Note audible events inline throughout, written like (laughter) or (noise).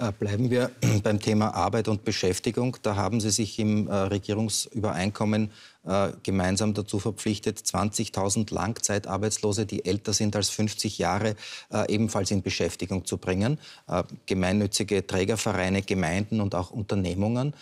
Äh, bleiben wir (clears throat) beim Thema Arbeit und Beschäftigung. Da haben Sie sich im äh, Regierungsübereinkommen äh, gemeinsam dazu verpflichtet, 20.000 Langzeitarbeitslose, die älter sind als 50 Jahre, ebenfalls in Beschäftigung zu bringen. Gemeinnützige Trägervereine, Gemeinden und auch Unternehmungen.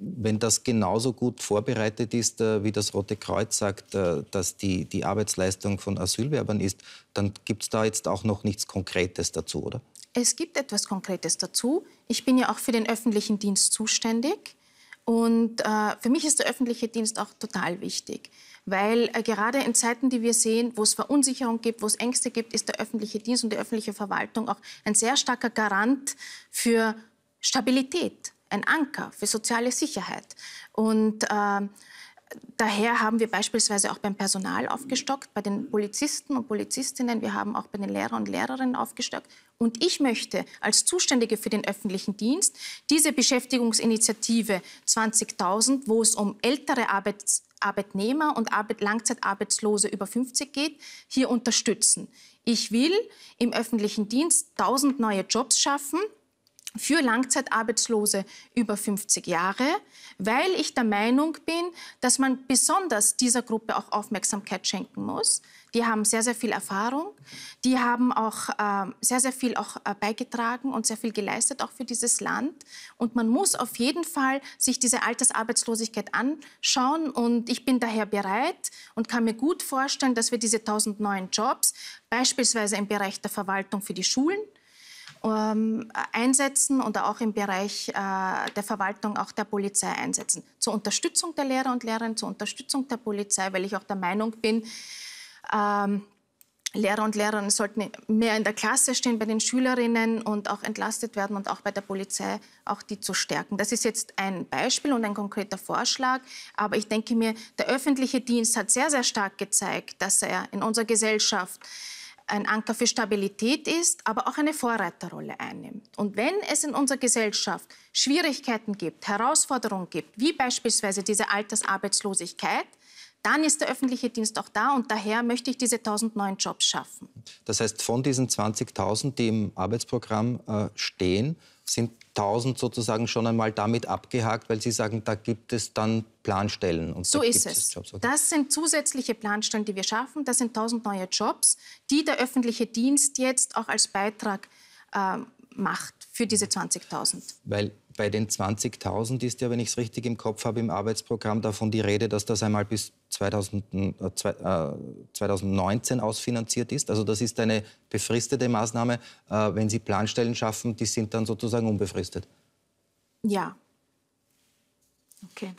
Wenn das genauso gut vorbereitet ist, wie das Rote Kreuz sagt, dass die, die Arbeitsleistung von Asylwerbern ist, dann gibt es da jetzt auch noch nichts Konkretes dazu, oder? es gibt etwas Konkretes dazu. Ich bin ja auch für den öffentlichen Dienst zuständig. Und äh, für mich ist der öffentliche Dienst auch total wichtig, weil äh, gerade in Zeiten, die wir sehen, wo es Verunsicherung gibt, wo es Ängste gibt, ist der öffentliche Dienst und die öffentliche Verwaltung auch ein sehr starker Garant für Stabilität, ein Anker für soziale Sicherheit. Und äh, Daher haben wir beispielsweise auch beim Personal aufgestockt, bei den Polizisten und Polizistinnen, wir haben auch bei den Lehrer und Lehrerinnen aufgestockt. Und ich möchte als Zuständige für den öffentlichen Dienst diese Beschäftigungsinitiative 20.000, wo es um ältere Arbeits Arbeitnehmer und Arbeit Langzeitarbeitslose über 50 geht, hier unterstützen. Ich will im öffentlichen Dienst 1000 neue Jobs schaffen für Langzeitarbeitslose über 50 Jahre, weil ich der Meinung bin, dass man besonders dieser Gruppe auch Aufmerksamkeit schenken muss. Die haben sehr, sehr viel Erfahrung, die haben auch äh, sehr, sehr viel auch äh, beigetragen und sehr viel geleistet, auch für dieses Land. Und man muss auf jeden Fall sich diese Altersarbeitslosigkeit anschauen. Und ich bin daher bereit und kann mir gut vorstellen, dass wir diese 1000 neuen Jobs beispielsweise im Bereich der Verwaltung für die Schulen ähm, einsetzen und auch im Bereich äh, der Verwaltung, auch der Polizei einsetzen. Zur Unterstützung der Lehrer und Lehrerinnen, zur Unterstützung der Polizei, weil ich auch der Meinung bin, ähm, Lehrer und Lehrerinnen sollten mehr in der Klasse stehen bei den Schülerinnen und auch entlastet werden und auch bei der Polizei auch die zu stärken. Das ist jetzt ein Beispiel und ein konkreter Vorschlag, aber ich denke mir, der öffentliche Dienst hat sehr, sehr stark gezeigt, dass er in unserer Gesellschaft ein Anker für Stabilität ist, aber auch eine Vorreiterrolle einnimmt. Und wenn es in unserer Gesellschaft Schwierigkeiten gibt, Herausforderungen gibt, wie beispielsweise diese Altersarbeitslosigkeit, dann ist der öffentliche Dienst auch da und daher möchte ich diese 1000 neuen Jobs schaffen. Das heißt, von diesen 20.000, die im Arbeitsprogramm äh, stehen, sind 1000 sozusagen schon einmal damit abgehakt, weil Sie sagen, da gibt es dann Planstellen. Und so ist es. Okay. Das sind zusätzliche Planstellen, die wir schaffen. Das sind 1000 neue Jobs, die der öffentliche Dienst jetzt auch als Beitrag äh, macht für diese 20.000. Weil bei den 20.000 ist ja, wenn ich es richtig im Kopf habe, im Arbeitsprogramm davon die Rede, dass das einmal bis 2000, äh, äh 2019 ausfinanziert ist. Also das ist eine befristete Maßnahme. Äh, wenn Sie Planstellen schaffen, die sind dann sozusagen unbefristet. Ja. Okay.